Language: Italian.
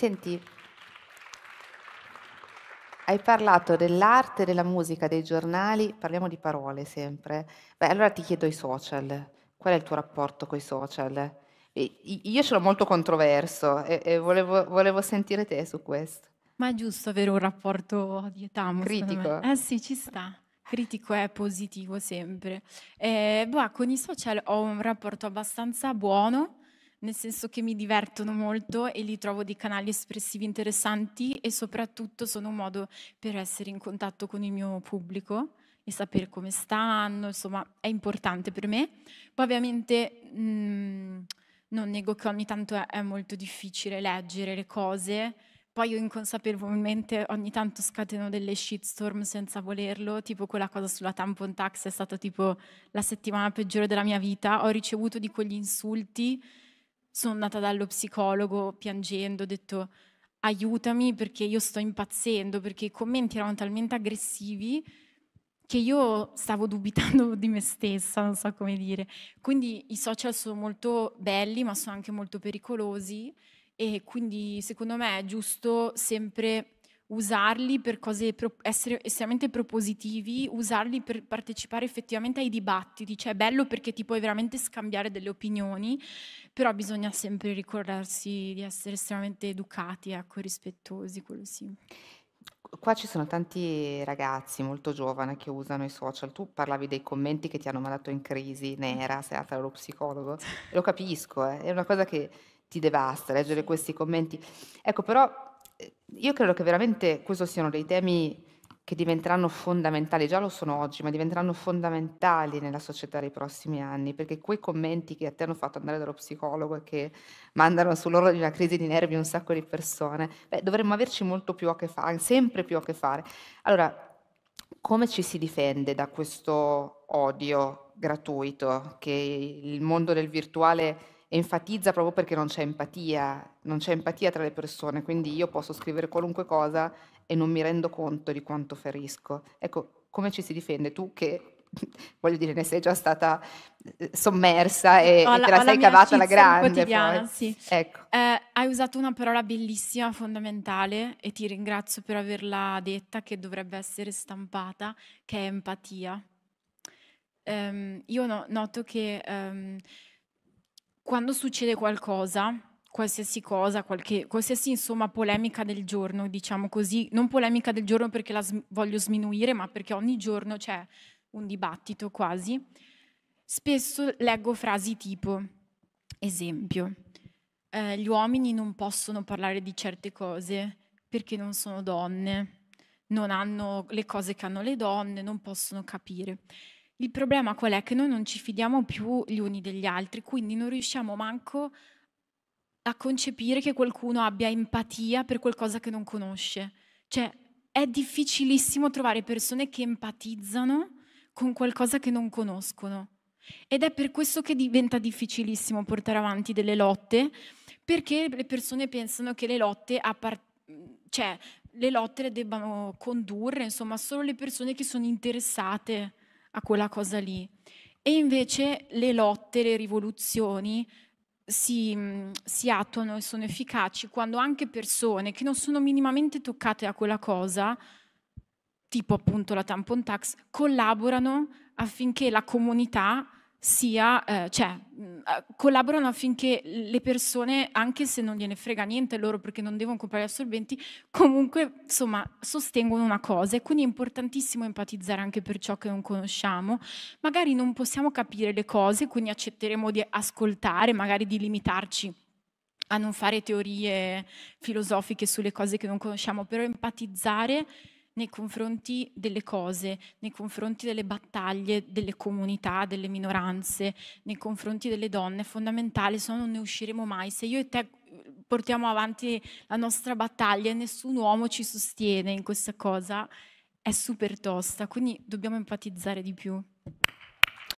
Senti, hai parlato dell'arte, della musica, dei giornali, parliamo di parole sempre. Beh, allora ti chiedo i social, qual è il tuo rapporto con i social? Io ce l'ho molto controverso e, e volevo, volevo sentire te su questo. Ma è giusto avere un rapporto di età? secondo Critico? me. Eh sì, ci sta. Critico è positivo sempre. Eh, boh, con ecco, i social ho un rapporto abbastanza buono, nel senso che mi divertono molto e li trovo dei canali espressivi interessanti e soprattutto sono un modo per essere in contatto con il mio pubblico e sapere come stanno, insomma è importante per me. Poi ovviamente mh, mm, non nego che ogni tanto è, è molto difficile leggere le cose, poi io inconsapevolmente ogni tanto scateno delle shitstorm senza volerlo, tipo quella cosa sulla tampon tax è stata tipo la settimana peggiore della mia vita, ho ricevuto di quegli insulti sono andata dallo psicologo piangendo, ho detto aiutami perché io sto impazzendo, perché i commenti erano talmente aggressivi che io stavo dubitando di me stessa, non so come dire. Quindi i social sono molto belli, ma sono anche molto pericolosi e quindi secondo me è giusto sempre usarli per cose, essere estremamente propositivi, usarli per partecipare effettivamente ai dibattiti, cioè è bello perché ti puoi veramente scambiare delle opinioni, però bisogna sempre ricordarsi di essere estremamente educati, ecco, rispettosi, quello sì. Qua ci sono tanti ragazzi molto giovani che usano i social. Tu parlavi dei commenti che ti hanno mandato in crisi nera, sei andata allo psicologo. Lo capisco, eh. è una cosa che ti devasta leggere questi commenti. Ecco, però Ehm, io credo che veramente questo siano dei temi che diventeranno fondamentali, già lo sono oggi, ma diventeranno fondamentali nella società dei prossimi anni, perché quei commenti che a te hanno fatto andare dallo psicologo e che mandano sull'orlo di una crisi di nervi un sacco di persone, beh, dovremmo averci molto più a che fare, sempre più a che fare. Allora, come ci si difende da questo odio gratuito che il mondo del virtuale enfatizza proprio perché non c'è empatia, non c'è empatia tra le persone, quindi io posso scrivere qualunque cosa e non mi rendo conto di quanto ferisco. Ecco, come ci si difende? Tu che voglio dire, ne sei già stata eh, sommersa e, la, e te la sei la cavata alla grande. Sì. Ecco. Eh, hai usato una parola bellissima, fondamentale, e ti ringrazio per averla detta, che dovrebbe essere stampata, che è empatia. Um, io no, noto che um, quando succede qualcosa, qualsiasi cosa, qualche, qualsiasi insomma polemica del giorno, diciamo così, non polemica del giorno perché la sm- voglio sminuire, ma perché ogni giorno c'è un dibattito quasi, spesso leggo frasi tipo, esempio, eh, gli uomini non possono parlare di certe cose perché non sono donne, non hanno le cose che hanno le donne, non possono capire. Il problema qual è? Che noi non ci fidiamo più gli uni degli altri, quindi non riusciamo manco a concepire che qualcuno abbia empatia per qualcosa che non conosce. Cioè, è difficilissimo trovare persone che empatizzano con qualcosa che non conoscono. Ed è per questo che diventa difficilissimo portare avanti delle lotte, perché le persone pensano che le lotte, appart- cioè, le lotte le debbano condurre, insomma, solo le persone che sono interessate a quella cosa lì. E invece le lotte, le rivoluzioni si, mm, si attuano e sono efficaci quando anche persone che non sono minimamente toccate da quella cosa, tipo appunto la tampon tax, collaborano affinché la comunità sia, eh, cioè, mm, eh, collaborano affinché le persone, anche se non gliene frega niente loro perché non devono comprare assorbenti, comunque insomma sostengono una cosa e quindi è importantissimo empatizzare anche per ciò che non conosciamo. Magari non possiamo capire le cose, quindi accetteremo di ascoltare, magari di limitarci a non fare teorie filosofiche sulle cose che non conosciamo, però empatizzare nei confronti delle cose, nei confronti delle battaglie, delle comunità, delle minoranze, nei confronti delle donne è fondamentale, se no non ne usciremo mai. Se io e te eh, portiamo avanti la nostra battaglia e nessun uomo ci sostiene in questa cosa, è super tosta, quindi dobbiamo empatizzare di più.